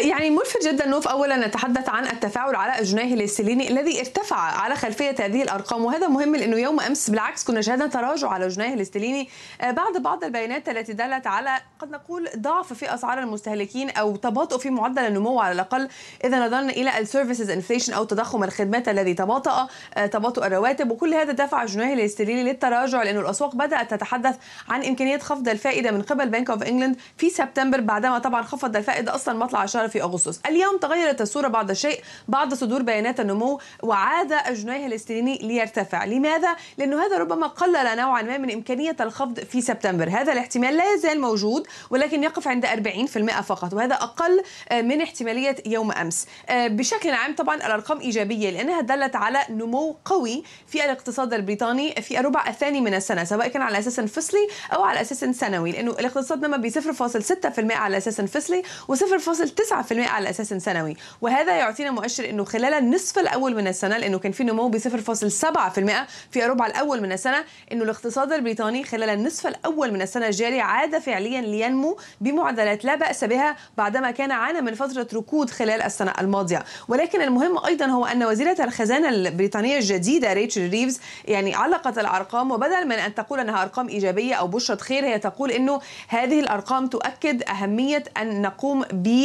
يعني ملفت جدا نوف اولا نتحدث عن التفاعل على الجنيه الاسترليني الذي ارتفع على خلفيه هذه الارقام وهذا مهم لانه يوم امس بالعكس كنا شاهدنا تراجع على الجنيه الاسترليني آه، بعد بعض البيانات التي دلت على قد نقول ضعف في اسعار المستهلكين او تباطؤ في معدل النمو على الاقل اذا نظرنا الى السيرفيسز انفليشن او تضخم الخدمات الذي تباطأ آه، تباطؤ الرواتب وكل هذا دفع الجنيه الاسترليني للتراجع لانه الاسواق بدات تتحدث عن امكانيه خفض الفائده من قبل بنك اوف انجلند في سبتمبر بعدما طبعا خفض الفائده اصلا مطلع شهر انتشر في أغسطس اليوم تغيرت الصورة بعض الشيء بعد صدور بيانات النمو وعاد الجنيه الاسترليني ليرتفع لماذا؟ لأنه هذا ربما قلل نوعا ما من إمكانية الخفض في سبتمبر هذا الاحتمال لا يزال موجود ولكن يقف عند 40% فقط وهذا أقل من احتمالية يوم أمس بشكل عام طبعا الأرقام إيجابية لأنها دلت على نمو قوي في الاقتصاد البريطاني في الربع الثاني من السنة سواء كان على أساس فصلي أو على أساس سنوي لأنه الاقتصاد نما ب 0.6% على أساس فصلي و 0.9 9% على اساس سنوي وهذا يعطينا مؤشر انه خلال النصف الاول من السنه لانه كان في نمو ب 0.7% في الربع الاول من السنه انه الاقتصاد البريطاني خلال النصف الاول من السنه الجاري عاد فعليا لينمو بمعدلات لا باس بها بعدما كان عانى من فتره ركود خلال السنه الماضيه ولكن المهم ايضا هو ان وزيره الخزانه البريطانيه الجديده ريتشل ريفز يعني علقت الارقام وبدل من ان تقول انها ارقام ايجابيه او بشره خير هي تقول انه هذه الارقام تؤكد اهميه ان نقوم ب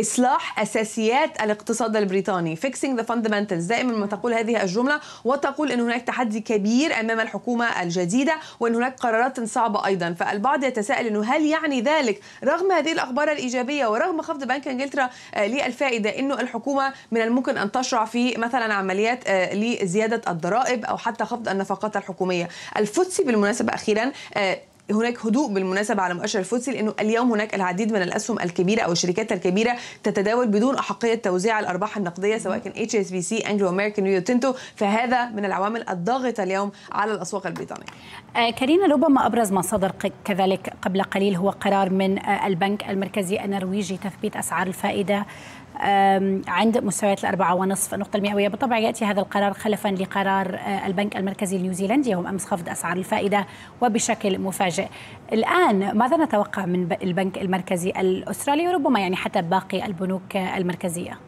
إصلاح أساسيات الاقتصاد البريطاني فيكسينج ذا فاندمنتالز دائما ما تقول هذه الجملة وتقول أن هناك تحدي كبير أمام الحكومة الجديدة وأن هناك قرارات صعبة أيضا فالبعض يتساءل أنه هل يعني ذلك رغم هذه الأخبار الإيجابية ورغم خفض بنك إنجلترا آه، للفائدة أنه الحكومة من الممكن أن تشرع في مثلا عمليات آه، لزيادة الضرائب أو حتى خفض النفقات الحكومية الفوتسي بالمناسبة أخيرا آه، هناك هدوء بالمناسبة على مؤشر الفوتسي لأنه اليوم هناك العديد من الأسهم الكبيرة أو الشركات الكبيرة تتداول بدون أحقية توزيع الأرباح النقدية سواء كان اتش اس بي سي انجلو امريكان ريو تنتو فهذا من العوامل الضاغطة اليوم على الأسواق البريطانية آه، كارينا ربما أبرز ما صدر كذلك قبل قليل هو قرار من آه، البنك المركزي النرويجي تثبيت أسعار الفائدة عند مستويات الأربعة ونصف النقطة المئوية بالطبع يأتي هذا القرار خلفا لقرار أه، البنك المركزي النيوزيلندي يوم أمس خفض أسعار الفائدة وبشكل مفاجئ الآن ماذا نتوقع من البنك المركزي الأسترالي وربما يعني حتى باقي البنوك المركزية؟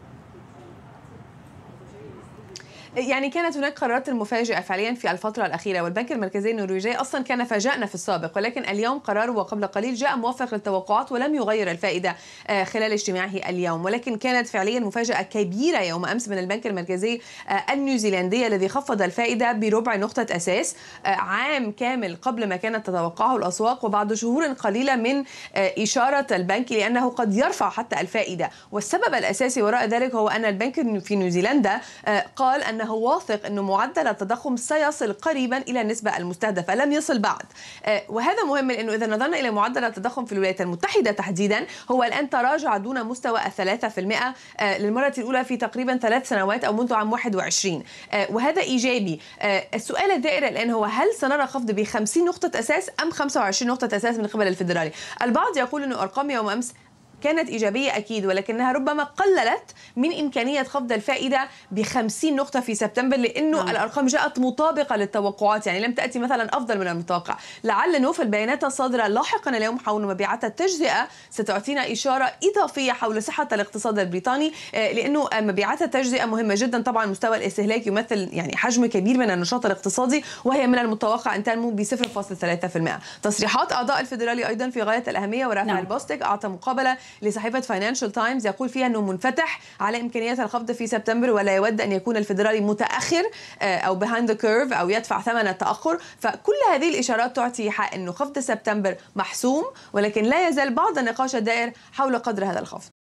يعني كانت هناك قرارات مفاجئة فعليا في الفترة الأخيرة والبنك المركزي النرويجي أصلا كان فاجأنا في السابق ولكن اليوم قراره وقبل قليل جاء موافق للتوقعات ولم يغير الفائدة آه، خلال اجتماعه اليوم ولكن كانت فعليا مفاجأة كبيرة يوم أمس من البنك المركزي آه، النيوزيلندي الذي خفض الفائدة بربع نقطة أساس آه، عام كامل قبل ما كانت تتوقعه الأسواق وبعد شهور قليلة من إشارة البنك لأنه قد يرفع حتى الفائدة والسبب الأساسي وراء ذلك هو أن البنك في نيوزيلندا قال أن أنه واثق أنه معدل التضخم سيصل قريبا إلى النسبة المستهدفة لم يصل بعد آه، وهذا مهم لأنه إذا نظرنا إلى معدل التضخم في الولايات المتحدة تحديدا هو الآن تراجع دون مستوى الثلاثة في المئة آه، للمرة الأولى في تقريبا ثلاث سنوات أو منذ عام 21 آه، وهذا إيجابي السؤال الدائر الآن هو هل سنرى خفض ب 50 نقطة أساس أم 25 نقطة أساس من قبل الفيدرالي البعض يقول أن أرقام يوم أمس كانت إيجابية أكيد ولكنها ربما قللت من إمكانية خفض الفائدة ب 50 نقطة في سبتمبر لأنه نعم. الأرقام جاءت مطابقة للتوقعات يعني لم تأتي مثلا أفضل من المتوقع لعل نوف البيانات الصادرة لاحقا اليوم حول مبيعات التجزئة ستعطينا إشارة إضافية حول صحة الاقتصاد البريطاني آه، لأنه مبيعات التجزئة مهمة جدا طبعا مستوى الاستهلاك يمثل يعني حجم كبير من النشاط الاقتصادي وهي من المتوقع أن تنمو ب 0.3% تصريحات أعضاء الفيدرالي أيضا في غاية الأهمية ورافع نعم. البوستيك أعطى مقابلة لصحيفة فاينانشال تايمز يقول فيها أنه منفتح على إمكانيات الخفض في سبتمبر ولا يود أن يكون الفيدرالي متأخر آه، أو behind the curve أو يدفع ثمن التأخر فكل هذه الإشارات تعطي حق أنه خفض سبتمبر محسوم ولكن لا يزال بعض النقاش الدائر حول قدر هذا الخفض